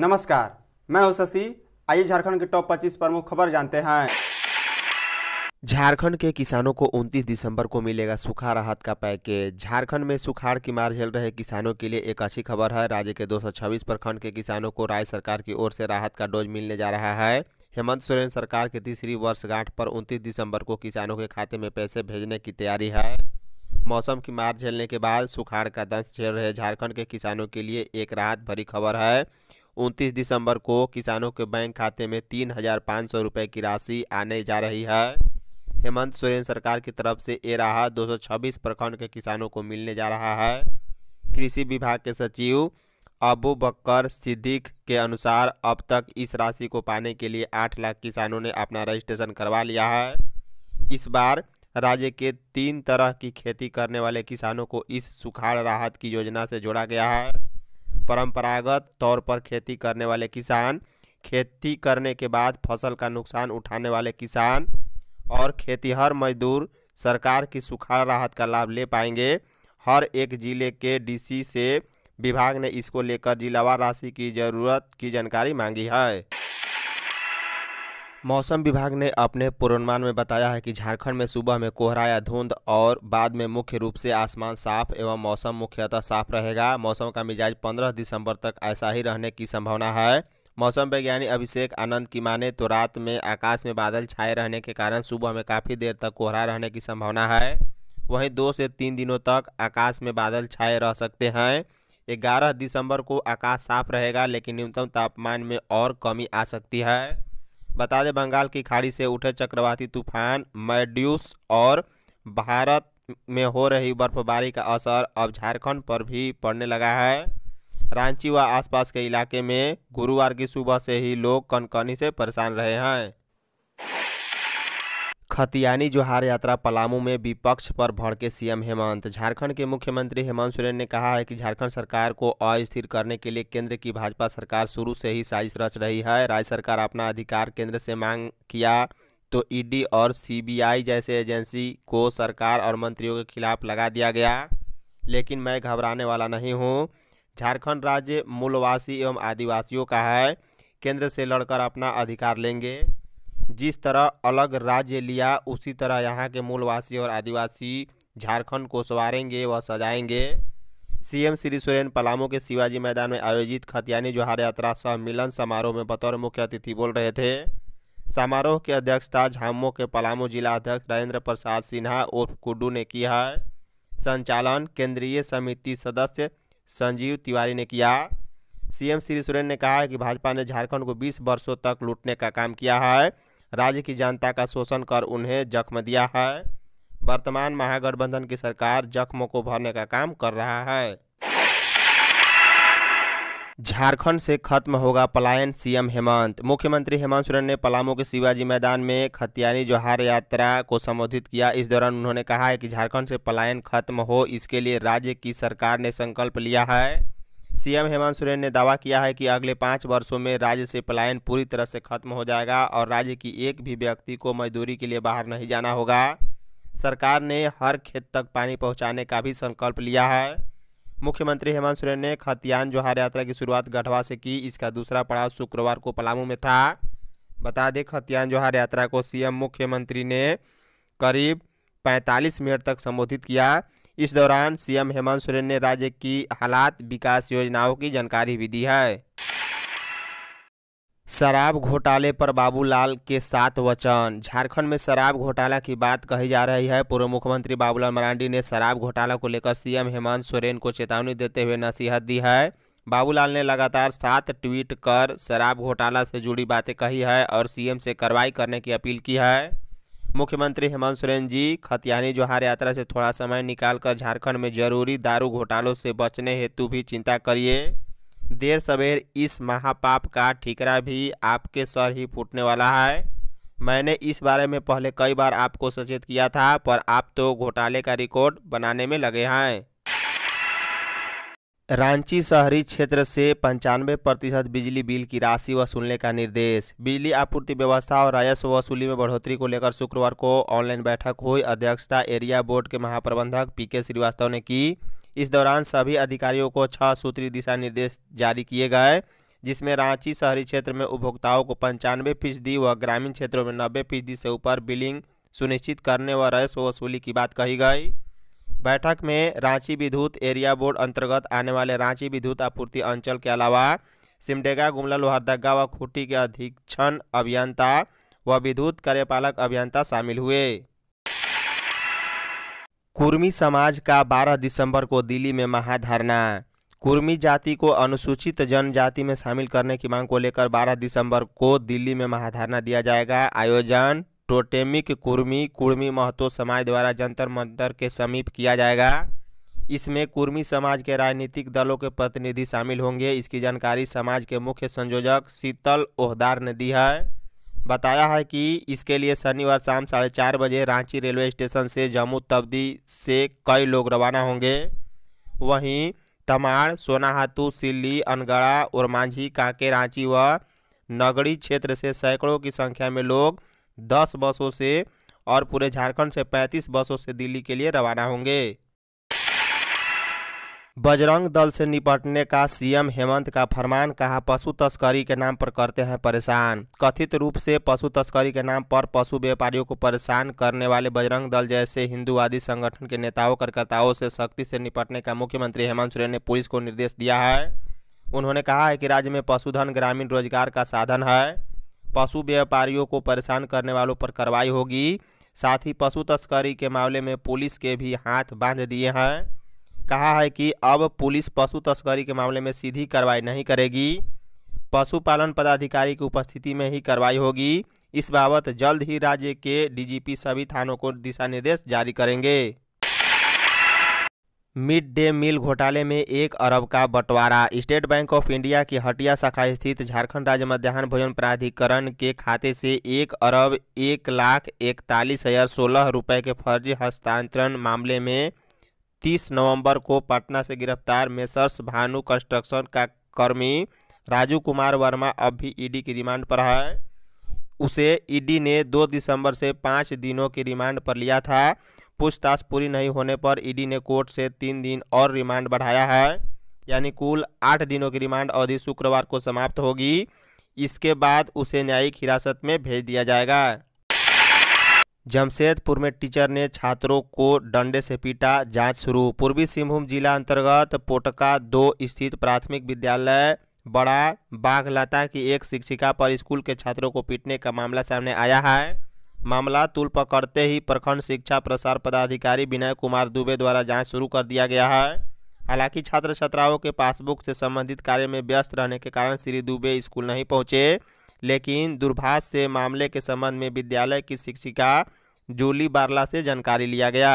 नमस्कार मैं हूं शशि आइए झारखंड के टॉप 25 प्रमुख खबर जानते हैं झारखंड के किसानों को 29 दिसंबर को मिलेगा सूखा राहत का पैकेज झारखंड में सुखाड़ की मार झेल रहे किसानों के लिए एक अच्छी खबर है राज्य के 226 प्रखंड के किसानों को राज्य सरकार की ओर से राहत का डोज मिलने जा रहा है हेमंत सोरेन सरकार के तीसरी वर्षगांठ पर उनतीस दिसंबर को किसानों के खाते में पैसे भेजने की तैयारी है मौसम की मार झेलने के बाद सुखाड़ का दंश झेल रहे झारखंड के किसानों के लिए एक राहत भरी खबर है उनतीस दिसंबर को किसानों के बैंक खाते में तीन हजार पाँच सौ रुपये की राशि आने जा रही है हेमंत सोरेन सरकार की तरफ से ये राहत 226 प्रखंड के किसानों को मिलने जा रहा है कृषि विभाग के सचिव अबू बकर सिद्दीक के अनुसार अब तक इस राशि को पाने के लिए आठ लाख किसानों ने अपना रजिस्ट्रेशन करवा लिया है इस बार राज्य के तीन तरह की खेती करने वाले किसानों को इस सुखाड़ राहत की योजना से जोड़ा गया है परंपरागत तौर पर खेती करने वाले किसान खेती करने के बाद फसल का नुकसान उठाने वाले किसान और खेतीहर मजदूर सरकार की सुखाड़ राहत का लाभ ले पाएंगे हर एक जिले के डीसी से विभाग ने इसको लेकर जिलावार राशि की जरूरत की जानकारी मांगी है मौसम विभाग ने अपने पूर्वानुमान में बताया है कि झारखंड में सुबह में कोहरा या धुंध और बाद में मुख्य रूप से आसमान साफ एवं मौसम मुख्यतः साफ रहेगा मौसम का मिजाज 15 दिसंबर तक ऐसा ही रहने की संभावना है मौसम वैज्ञानिक अभिषेक आनंद की माने तो रात में आकाश में बादल छाए रहने के कारण सुबह में काफ़ी देर तक कोहरा रहने की संभावना है वहीं दो से तीन दिनों तक आकाश में बादल छाए रह सकते हैं ग्यारह दिसंबर को आकाश साफ रहेगा लेकिन न्यूनतम तापमान में और कमी आ सकती है बता दें बंगाल की खाड़ी से उठे चक्रवाती तूफान मैड्यूस और भारत में हो रही बर्फबारी का असर अब झारखंड पर भी पड़ने लगा है रांची व आसपास के इलाके में गुरुवार की सुबह से ही लोग कनकनी से परेशान रहे हैं खतियानी जोहार यात्रा पलामू में विपक्ष पर भड़के सीएम हेमंत झारखंड के मुख्यमंत्री हेमंत सोरेन ने कहा है कि झारखंड सरकार को अस्थिर करने के लिए केंद्र की भाजपा सरकार शुरू से ही साजिश रच रही है राज्य सरकार अपना अधिकार केंद्र से मांग किया तो ईडी और सीबीआई जैसे एजेंसी को सरकार और मंत्रियों के खिलाफ लगा दिया गया लेकिन मैं घबराने वाला नहीं हूँ झारखंड राज्य मूलवासी एवं आदिवासियों का है केंद्र से लड़कर अपना अधिकार लेंगे जिस तरह अलग राज्य लिया उसी तरह यहाँ के मूलवासी और आदिवासी झारखंड को सवारेंगे व सजाएंगे सीएम श्री सोरेन पलामू के शिवाजी मैदान में आयोजित खतियानी जोहार यात्रा सह मिलन समारोह में बतौर मुख्य अतिथि बोल रहे थे समारोह की अध्यक्षता झामो के पलामू जिला अध्यक्ष राजेंद्र प्रसाद सिन्हा उर्फ कुड्डू ने की है संचालन केंद्रीय समिति सदस्य संजीव तिवारी ने किया सीएम श्री सोरेन ने कहा है कि भाजपा ने झारखंड को 20 वर्षों तक लूटने का काम किया है राज्य की जनता का शोषण कर उन्हें जख्म दिया है वर्तमान महागठबंधन की सरकार जख्मों को भरने का काम कर रहा है झारखंड से खत्म होगा पलायन सीएम हेमंत मुख्यमंत्री हेमंत सोरेन ने पलामू के शिवाजी मैदान में खतियानी जोहार यात्रा को संबोधित किया इस दौरान उन्होंने कहा है कि झारखंड से पलायन खत्म हो इसके लिए राज्य की सरकार ने संकल्प लिया है सीएम हेमंत सोरेन ने दावा किया है कि अगले पाँच वर्षों में राज्य से पलायन पूरी तरह से खत्म हो जाएगा और राज्य की एक भी व्यक्ति को मजदूरी के लिए बाहर नहीं जाना होगा सरकार ने हर खेत तक पानी पहुंचाने का भी संकल्प लिया है मुख्यमंत्री हेमंत सोरेन ने खतियान जोहार यात्रा की शुरुआत गढ़वा से की इसका दूसरा पड़ाव शुक्रवार को पलामू में था बता दें खतियान जोहार यात्रा को सीएम मुख्यमंत्री ने करीब 45 मिनट तक संबोधित किया इस दौरान सीएम हेमंत सोरेन ने राज्य की हालात विकास योजनाओं की जानकारी भी दी है शराब घोटाले पर बाबूलाल के साथ वचन झारखंड में शराब घोटाला की बात कही जा रही है पूर्व मुख्यमंत्री बाबूलाल मरांडी ने शराब घोटाला को लेकर सीएम हेमंत सोरेन को चेतावनी देते हुए नसीहत दी है बाबूलाल ने लगातार सात ट्वीट कर शराब घोटाला से जुड़ी बातें कही है और सीएम से कार्रवाई करने की अपील की है मुख्यमंत्री हेमंत सोरेन जी खतियानी जोहार यात्रा से थोड़ा समय निकालकर झारखंड में जरूरी दारू घोटालों से बचने हेतु भी चिंता करिए देर सवेर इस महापाप का ठीकरा भी आपके सर ही फूटने वाला है मैंने इस बारे में पहले कई बार आपको सचेत किया था पर आप तो घोटाले का रिकॉर्ड बनाने में लगे हैं रांची शहरी क्षेत्र से पंचानवे प्रतिशत बिजली बिल की राशि वसूलने का निर्देश बिजली आपूर्ति व्यवस्था और राजस्व वसूली में बढ़ोतरी को लेकर शुक्रवार को ऑनलाइन बैठक हुई अध्यक्षता एरिया बोर्ड के महाप्रबंधक पी के श्रीवास्तव ने की इस दौरान सभी अधिकारियों को छह सूत्री दिशा निर्देश जारी किए गए जिसमें रांची शहरी क्षेत्र में उपभोक्ताओं को पंचानवे फीसदी व ग्रामीण क्षेत्रों में नब्बे फीसदी से ऊपर बिलिंग सुनिश्चित करने व राजस्व वसूली की बात कही गई बैठक में रांची विद्युत एरिया बोर्ड अंतर्गत आने वाले रांची विद्युत आपूर्ति अंचल के अलावा सिमडेगा गुमला लोहरदगा व खूंटी के अधीक्षण अभियंता व विद्युत कार्यपालक अभियंता शामिल हुए कुर्मी समाज का 12 दिसंबर को दिल्ली में महाधरना कुर्मी जाति को अनुसूचित जनजाति में शामिल करने की मांग को लेकर 12 दिसंबर को दिल्ली में महाधरना दिया जाएगा आयोजन टोटेमिक कुर्मी कुर्मी महतो समाज द्वारा जंतर मंतर के समीप किया जाएगा इसमें कुर्मी समाज के राजनीतिक दलों के प्रतिनिधि शामिल होंगे इसकी जानकारी समाज के मुख्य संयोजक शीतल ओहदार ने दी है बताया है कि इसके लिए शनिवार शाम साढ़े चार बजे रांची रेलवे स्टेशन से जम्मू तब्दी से कई लोग रवाना होंगे वहीं तमाड़ सोनाहातू सिल्ली अनगड़ा और मांझी कांके रांची व नगरी क्षेत्र से सैकड़ों की संख्या में लोग दस बसों से और पूरे झारखंड से पैंतीस बसों से दिल्ली के लिए रवाना होंगे बजरंग दल से निपटने का सीएम हेमंत का फरमान कहा पशु तस्करी के नाम पर करते हैं परेशान कथित रूप से पशु तस्करी के नाम पर पशु व्यापारियों को परेशान करने वाले बजरंग दल जैसे हिंदूवादी संगठन के नेताओं कार्यकर्ताओं से सख्ती से निपटने का मुख्यमंत्री हेमंत सोरेन ने पुलिस को निर्देश दिया है उन्होंने कहा है कि राज्य में पशुधन ग्रामीण रोजगार का साधन है पशु व्यापारियों को परेशान करने वालों पर कार्रवाई होगी साथ ही पशु तस्करी के मामले में पुलिस के भी हाथ बांध दिए हैं कहा है कि अब पुलिस पशु तस्करी के मामले में सीधी कार्रवाई नहीं करेगी पशुपालन पदाधिकारी की उपस्थिति में ही कार्रवाई होगी इस बाबत जल्द ही राज्य के डीजीपी सभी थानों को दिशा निर्देश जारी करेंगे मिड डे मील घोटाले में एक अरब का बंटवारा स्टेट बैंक ऑफ इंडिया की हटिया शाखा स्थित झारखंड राज्य मध्याह्न भोजन प्राधिकरण के खाते से एक अरब एक लाख इकतालीस हजार सोलह रुपये के फर्जी हस्तांतरण मामले में तीस नवंबर को पटना से गिरफ्तार मेसर्स भानु कंस्ट्रक्शन का कर्मी राजू कुमार वर्मा अब भी ईडी की रिमांड पर है उसे ईडी ने 2 दिसंबर से पाँच दिनों की रिमांड पर लिया था पूछताछ पूरी नहीं होने पर ईडी ने कोर्ट से तीन दिन और रिमांड बढ़ाया है यानी कुल आठ दिनों की रिमांड अवधि शुक्रवार को समाप्त होगी इसके बाद उसे न्यायिक हिरासत में भेज दिया जाएगा जमशेदपुर में टीचर ने छात्रों को डंडे से पीटा जांच शुरू पूर्वी सिंहभूम जिला अंतर्गत पोटका दो स्थित प्राथमिक विद्यालय बड़ा बाघलता की एक शिक्षिका पर स्कूल के छात्रों को पीटने का मामला सामने आया है मामला तुल पकड़ते ही प्रखंड शिक्षा प्रसार पदाधिकारी विनय कुमार दुबे द्वारा जांच शुरू कर दिया गया है हालांकि छात्र छात्राओं के पासबुक से संबंधित कार्य में व्यस्त रहने के कारण श्री दुबे स्कूल नहीं पहुंचे लेकिन दुर्भाष से मामले के संबंध में विद्यालय की शिक्षिका जूली बारला से जानकारी लिया गया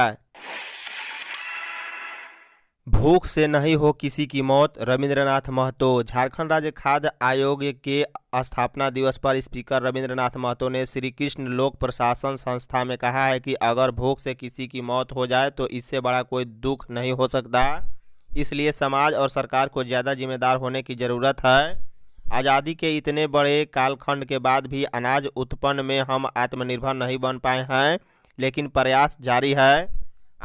भूख से नहीं हो किसी की मौत रविंद्रनाथ महतो झारखंड राज्य खाद्य आयोग के स्थापना दिवस पर स्पीकर रविंद्रनाथ महतो ने श्री कृष्ण लोक प्रशासन संस्था में कहा है कि अगर भूख से किसी की मौत हो जाए तो इससे बड़ा कोई दुख नहीं हो सकता इसलिए समाज और सरकार को ज़्यादा जिम्मेदार होने की ज़रूरत है आज़ादी के इतने बड़े कालखंड के बाद भी अनाज उत्पन्न में हम आत्मनिर्भर नहीं बन पाए हैं लेकिन प्रयास जारी है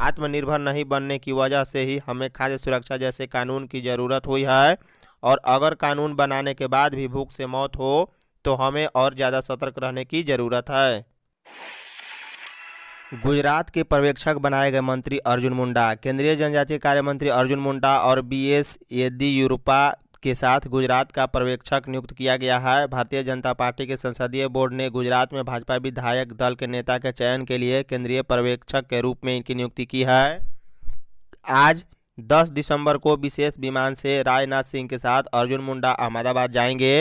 आत्मनिर्भर नहीं बनने की वजह से ही हमें खाद्य सुरक्षा जैसे कानून की ज़रूरत हुई है और अगर कानून बनाने के बाद भी भूख से मौत हो तो हमें और ज़्यादा सतर्क रहने की ज़रूरत है गुजरात के पर्यवेक्षक बनाए गए मंत्री अर्जुन मुंडा केंद्रीय जनजातीय कार्य मंत्री अर्जुन मुंडा और बी एस येदियुरप्पा के साथ गुजरात का पर्यवेक्षक नियुक्त किया गया है भारतीय जनता पार्टी के संसदीय बोर्ड ने गुजरात में भाजपा विधायक दल के नेता के चयन के लिए केंद्रीय पर्यवेक्षक के रूप में इनकी नियुक्ति की है आज 10 दिसंबर को विशेष विमान से राजनाथ सिंह के साथ अर्जुन मुंडा अहमदाबाद जाएंगे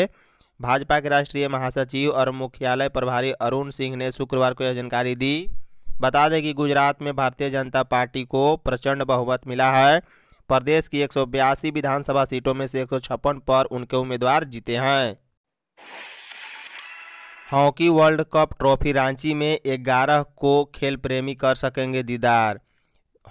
भाजपा के राष्ट्रीय महासचिव और मुख्यालय प्रभारी अरुण सिंह ने शुक्रवार को यह जानकारी दी बता दें कि गुजरात में भारतीय जनता पार्टी को प्रचंड बहुमत मिला है प्रदेश की एक विधानसभा सीटों में से एक पर उनके उम्मीदवार जीते हैं hockey world cup trophy Ranchi में ग्यारह को खेल प्रेमी कर सकेंगे दीदार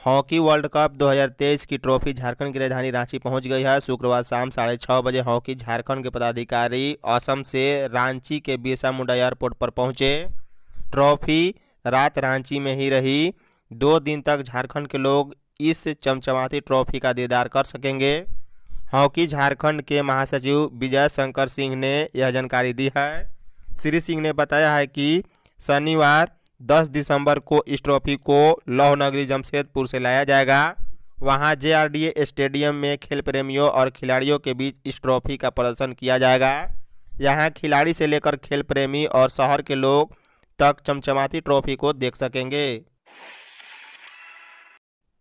हॉकी वर्ल्ड कप 2023 की ट्रॉफी झारखंड की राजधानी रांची पहुंच गई है शुक्रवार शाम साढ़े छः बजे हॉकी झारखंड के पदाधिकारी असम से रांची के बीसा मुंडा एयरपोर्ट पर पहुंचे ट्रॉफी रात रांची में ही रही दो दिन तक झारखंड के लोग इस चमचमाती ट्रॉफी का दीदार कर सकेंगे हॉकी झारखंड के महासचिव विजय शंकर सिंह ने यह जानकारी दी है श्री सिंह ने बताया है कि शनिवार 10 दिसंबर को इस ट्रॉफी को लौह नगरी जमशेदपुर से लाया जाएगा वहां जेआरडीए स्टेडियम में खेल प्रेमियों और खिलाड़ियों के बीच इस ट्रॉफी का प्रदर्शन किया जाएगा यहां खिलाड़ी से लेकर खेल प्रेमी और शहर के लोग तक चमचमाती ट्रॉफी को देख सकेंगे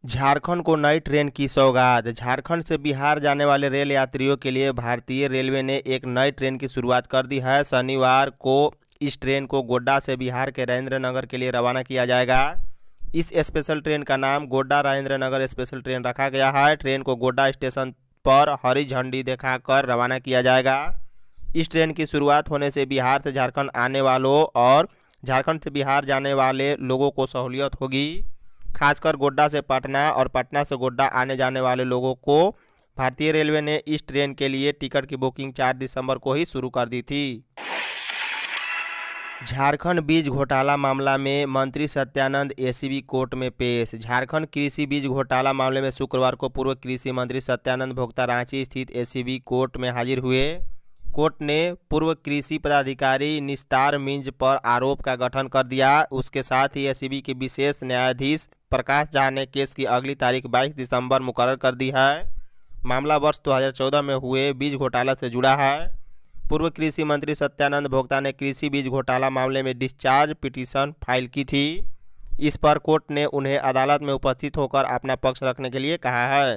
झारखंड को नई ट्रेन की सौगात झारखंड से बिहार जाने वाले रेल यात्रियों के लिए भारतीय रेलवे ने एक नई ट्रेन की शुरुआत कर दी है शनिवार को इस ट्रेन को गोड्डा से बिहार के राजेंद्र नगर के लिए रवाना किया जाएगा इस स्पेशल ट्रेन का नाम गोड्डा राजेंद्र नगर स्पेशल ट्रेन रखा गया है ट्रेन को गोड्डा स्टेशन पर हरी झंडी दिखाकर रवाना किया जाएगा इस ट्रेन की शुरुआत होने से बिहार से झारखंड आने वालों और झारखंड से बिहार जाने वाले लोगों को सहूलियत होगी खासकर गोड्डा से पटना और पटना से गोड्डा आने जाने वाले लोगों को भारतीय रेलवे ने इस ट्रेन के लिए टिकट की बुकिंग 4 दिसंबर को ही शुरू कर दी थी झारखंड बीज घोटाला मामला में मंत्री सत्यानंद एसीबी कोर्ट में पेश झारखंड कृषि बीज घोटाला मामले में शुक्रवार को पूर्व कृषि मंत्री सत्यानंद भोक्ता रांची स्थित एसीबी कोर्ट में हाजिर हुए कोर्ट ने पूर्व कृषि पदाधिकारी निस्तार मिंज पर आरोप का गठन कर दिया उसके साथ ही एसीबी के विशेष न्यायाधीश प्रकाश झा ने केस की अगली तारीख 22 दिसंबर मुकर कर दी है मामला वर्ष 2014 में हुए बीज घोटाला से जुड़ा है पूर्व कृषि मंत्री सत्यानंद भोक्ता ने कृषि बीज घोटाला मामले में डिस्चार्ज पिटीशन फाइल की थी इस पर कोर्ट ने उन्हें अदालत में उपस्थित होकर अपना पक्ष रखने के लिए कहा है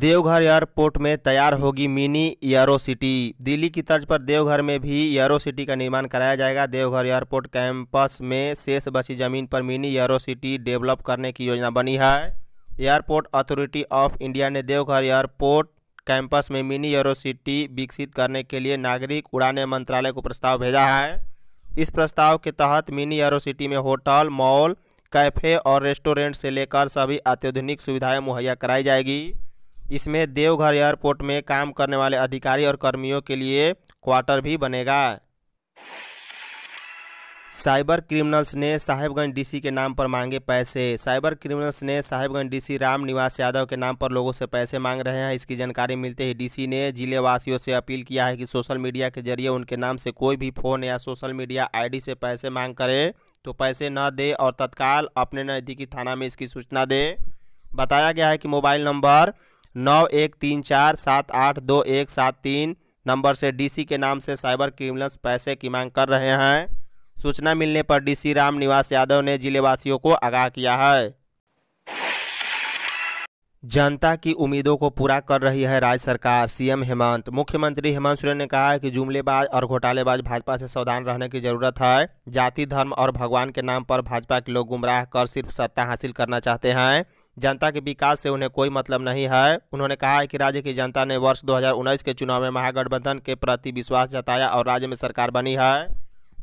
देवघर एयरपोर्ट में तैयार होगी मिनी एयरो सिटी दिल्ली की तर्ज पर देवघर में भी एयरो सिटी का निर्माण कराया जाएगा देवघर एयरपोर्ट कैंपस में शेष बची जमीन पर मिनी एयरो सिटी डेवलप करने की योजना बनी है एयरपोर्ट अथॉरिटी ऑफ इंडिया ने देवघर एयरपोर्ट कैंपस में मिनी एयरो सिटी विकसित करने के लिए नागरिक उड़ाने मंत्रालय को प्रस्ताव भेजा है इस प्रस्ताव के तहत मिनी एयरो सिटी में होटल मॉल कैफे और रेस्टोरेंट से लेकर सभी अत्याधुनिक सुविधाएं मुहैया कराई जाएगी इसमें देवघर एयरपोर्ट में काम करने वाले अधिकारी और कर्मियों के लिए क्वार्टर भी बनेगा साइबर क्रिमिनल्स ने साहेबगंज डीसी के नाम पर मांगे पैसे साइबर क्रिमिनल्स ने साहेबगंज डीसी राम निवास यादव के नाम पर लोगों से पैसे मांग रहे हैं इसकी जानकारी मिलते ही डीसी ने जिले वासियों से अपील किया है कि सोशल मीडिया के जरिए उनके नाम से कोई भी फ़ोन या सोशल मीडिया आईडी से पैसे मांग करे तो पैसे न दे और तत्काल अपने नज़दीकी थाना में इसकी सूचना दे बताया गया है कि मोबाइल नंबर नौ एक तीन चार सात आठ दो एक सात तीन नंबर से डीसी के नाम से साइबर क्रिमिनल्स पैसे की मांग कर रहे हैं सूचना मिलने पर डीसी राम निवास यादव ने जिलेवासियों को आगाह किया है जनता की उम्मीदों को पूरा कर रही है राज्य सरकार सीएम हेमंत मुख्यमंत्री हेमंत सोरेन ने कहा है कि जुमलेबाज और घोटालेबाज भाजपा से सावधान रहने की जरूरत है जाति धर्म और भगवान के नाम पर भाजपा के लोग गुमराह कर सिर्फ सत्ता हासिल करना चाहते हैं जनता के विकास से उन्हें कोई मतलब नहीं है उन्होंने कहा है कि राज्य की जनता ने वर्ष 2019 के चुनाव में महागठबंधन के प्रति विश्वास जताया और राज्य में सरकार बनी है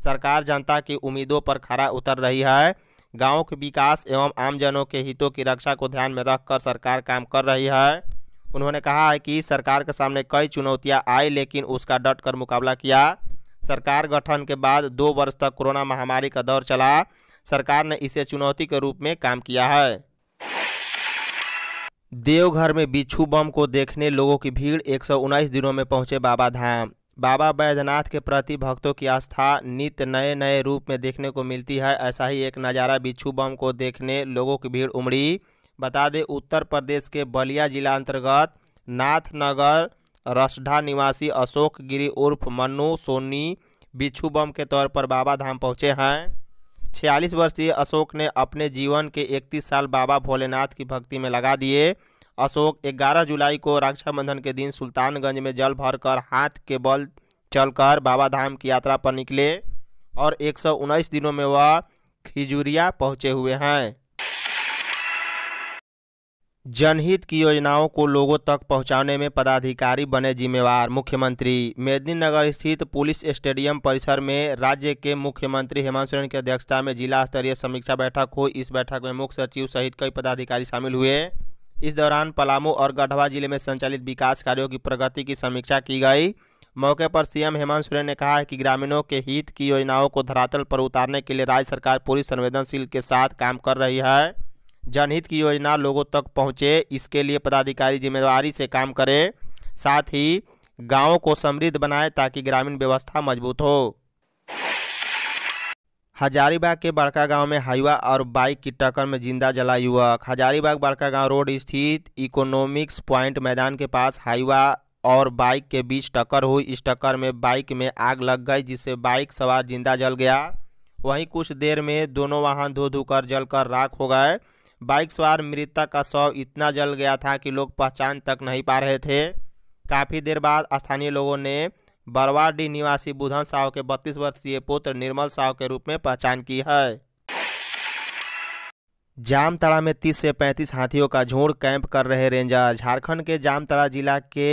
सरकार जनता की उम्मीदों पर खरा उतर रही है गाँव के विकास एवं आमजनों के हितों की रक्षा को ध्यान में रखकर सरकार काम कर रही है उन्होंने कहा है कि सरकार के सामने कई चुनौतियां आई लेकिन उसका डट कर मुकाबला किया सरकार गठन के बाद दो वर्ष तक कोरोना महामारी का दौर चला सरकार ने इसे चुनौती के रूप में काम किया है देवघर में बिच्छू बम को देखने लोगों की भीड़ एक दिनों में पहुंचे बाबा धाम बाबा बैद्यनाथ के प्रति भक्तों की आस्था नित नए नए रूप में देखने को मिलती है ऐसा ही एक नज़ारा बिच्छू बम को देखने लोगों की भीड़ उमड़ी बता दें उत्तर प्रदेश के बलिया जिला अंतर्गत नाथनगर रसढा निवासी अशोक गिरी उर्फ मन्नू सोनी बिच्छू बम के तौर पर बाबा धाम पहुँचे हैं छियालीस वर्षीय अशोक ने अपने जीवन के इकतीस साल बाबा भोलेनाथ की भक्ति में लगा दिए अशोक 11 जुलाई को रक्षाबंधन के दिन सुल्तानगंज में जल भरकर हाथ के बल चलकर बाबा धाम की यात्रा पर निकले और एक दिनों में वह खिजुरिया पहुँचे हुए हैं जनहित की योजनाओं को लोगों तक पहुंचाने में पदाधिकारी बने जिम्मेवार मुख्यमंत्री मेदिनीनगर स्थित पुलिस स्टेडियम परिसर में राज्य के मुख्यमंत्री हेमंत सोरेन की अध्यक्षता में जिला स्तरीय समीक्षा बैठक हुई इस बैठक में मुख्य सचिव सहित कई पदाधिकारी शामिल हुए इस दौरान पलामू और गढ़वा जिले में संचालित विकास कार्यों की प्रगति की समीक्षा की गई मौके पर सीएम हेमंत सोरेन ने कहा है कि ग्रामीणों के हित की योजनाओं को धरातल पर उतारने के लिए राज्य सरकार पूरी संवेदनशील के साथ काम कर रही है जनहित की योजना लोगों तक पहुँचे इसके लिए पदाधिकारी जिम्मेदारी से काम करें साथ ही गाँव को समृद्ध बनाए ताकि ग्रामीण व्यवस्था मजबूत हो हजारीबाग के बड़का गांव में हाईवा और बाइक की टक्कर में जिंदा जला युवक हजारीबाग बड़का गांव रोड स्थित इकोनॉमिक्स पॉइंट मैदान के पास हाईवा और बाइक के बीच टक्कर हुई इस टक्कर में बाइक में आग लग गई जिससे बाइक सवार जिंदा जल गया वहीं कुछ देर में दोनों वाहन धो धो कर जलकर राख हो गए बाइक सवार मृतक का शव इतना जल गया था कि लोग पहचान तक नहीं पा रहे थे काफ़ी देर बाद स्थानीय लोगों ने बरवाडी निवासी बुधन साहु के बत्तीस वर्षीय पुत्र निर्मल साहु के रूप में पहचान की है जामताड़ा में 30 से 35 हाथियों का झुंड कैंप कर रहे रेंजर झारखंड के जामताड़ा जिला के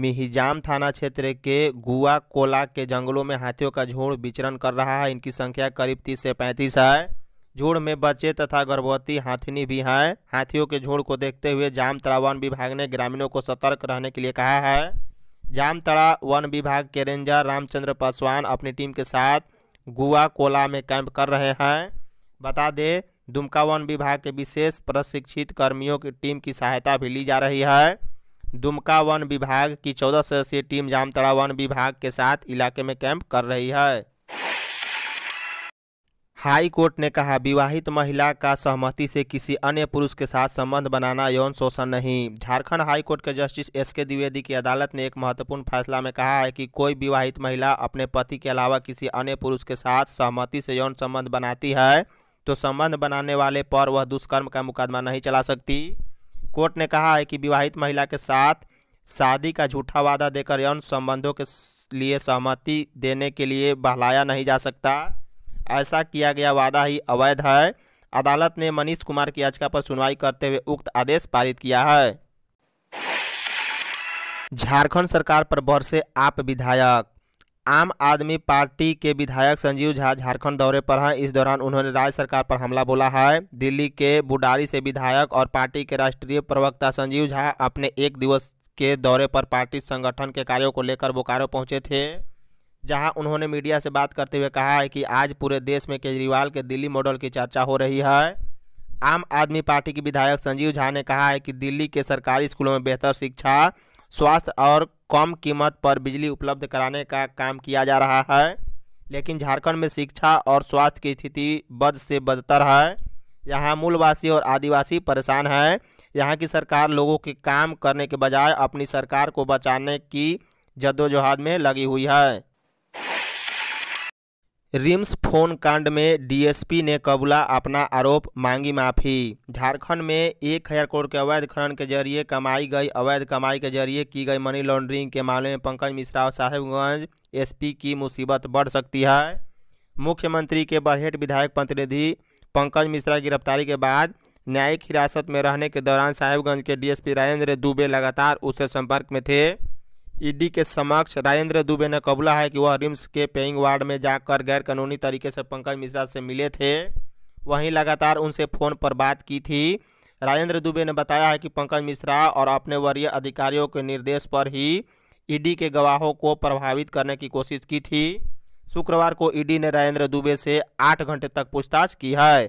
मिहिजाम थाना क्षेत्र के गुआ कोला के जंगलों में हाथियों का झुंड विचरण कर रहा है इनकी संख्या करीब 30 से 35 है झुंड में बच्चे तथा गर्भवती हाथिनी भी हैं हाथियों के झुंड को देखते हुए जामतरा वन विभाग ने ग्रामीणों को सतर्क रहने के लिए कहा है जामतड़ा वन विभाग के रेंजर रामचंद्र पासवान अपनी टीम के साथ गुआ कोला में कैंप कर रहे हैं बता दें दुमका वन विभाग के विशेष प्रशिक्षित कर्मियों की टीम की सहायता भी ली जा रही है दुमका वन विभाग की चौदह सदस्यीय टीम जामतड़ा वन विभाग के साथ इलाके में कैंप कर रही है हाई कोर्ट ने कहा विवाहित महिला का सहमति से किसी अन्य पुरुष के साथ संबंध बनाना यौन शोषण नहीं झारखंड हाई कोर्ट के जस्टिस एस के द्विवेदी की अदालत ने एक महत्वपूर्ण फैसला में कहा है कि कोई विवाहित महिला अपने पति के अलावा किसी अन्य पुरुष के साथ सहमति से यौन संबंध बनाती है तो संबंध बनाने वाले पर वह दुष्कर्म का मुकदमा नहीं चला सकती कोर्ट ने कहा है कि विवाहित महिला के साथ शादी का झूठा वादा देकर यौन संबंधों के लिए सहमति देने के लिए बहलाया नहीं जा सकता ऐसा किया गया वादा ही अवैध है अदालत ने मनीष कुमार की याचिका पर सुनवाई करते हुए उक्त आदेश पारित किया है झारखंड सरकार पर बरसे आप विधायक आम आदमी पार्टी के विधायक संजीव झा झारखंड दौरे पर हैं इस दौरान उन्होंने राज्य सरकार पर हमला बोला है दिल्ली के बुडारी से विधायक और पार्टी के राष्ट्रीय प्रवक्ता संजीव झा अपने एक दिवस के दौरे पर पार्टी संगठन के कार्यों को लेकर बोकारो पहुंचे थे जहां उन्होंने मीडिया से बात करते हुए कहा है कि आज पूरे देश में केजरीवाल के दिल्ली मॉडल की चर्चा हो रही है आम आदमी पार्टी के विधायक संजीव झा ने कहा है कि दिल्ली के सरकारी स्कूलों में बेहतर शिक्षा स्वास्थ्य और कम कीमत पर बिजली उपलब्ध कराने का काम किया जा रहा है लेकिन झारखंड में शिक्षा और स्वास्थ्य की स्थिति बद से बदतर है यहाँ मूलवासी और आदिवासी परेशान हैं यहाँ की सरकार लोगों के काम करने के बजाय अपनी सरकार को बचाने की जद्दोजहद में लगी हुई है रिम्स फोन कांड में डीएसपी ने कबूला अपना आरोप मांगी माफी झारखंड में एक हजार करोड़ के अवैध खनन के जरिए कमाई गई अवैध कमाई के जरिए की गई मनी लॉन्ड्रिंग के मामले में पंकज मिश्रा और साहेबगंज एसपी की मुसीबत बढ़ सकती है मुख्यमंत्री के बरहेट विधायक प्रतिनिधि पंकज मिश्रा की गिरफ्तारी के बाद न्यायिक हिरासत में रहने के दौरान साहेबगंज के डीएसपी राजेंद्र दुबे लगातार उससे संपर्क में थे ईडी के समक्ष राजेंद्र दुबे ने कबूला है कि वह रिम्स के पेइंग वार्ड में जाकर गैर कानूनी तरीके से पंकज मिश्रा से मिले थे वहीं लगातार उनसे फ़ोन पर बात की थी राजेंद्र दुबे ने बताया है कि पंकज मिश्रा और अपने वरीय अधिकारियों के निर्देश पर ही ईडी के गवाहों को प्रभावित करने की कोशिश की थी शुक्रवार को ईडी ने राजेंद्र दुबे से आठ घंटे तक पूछताछ की है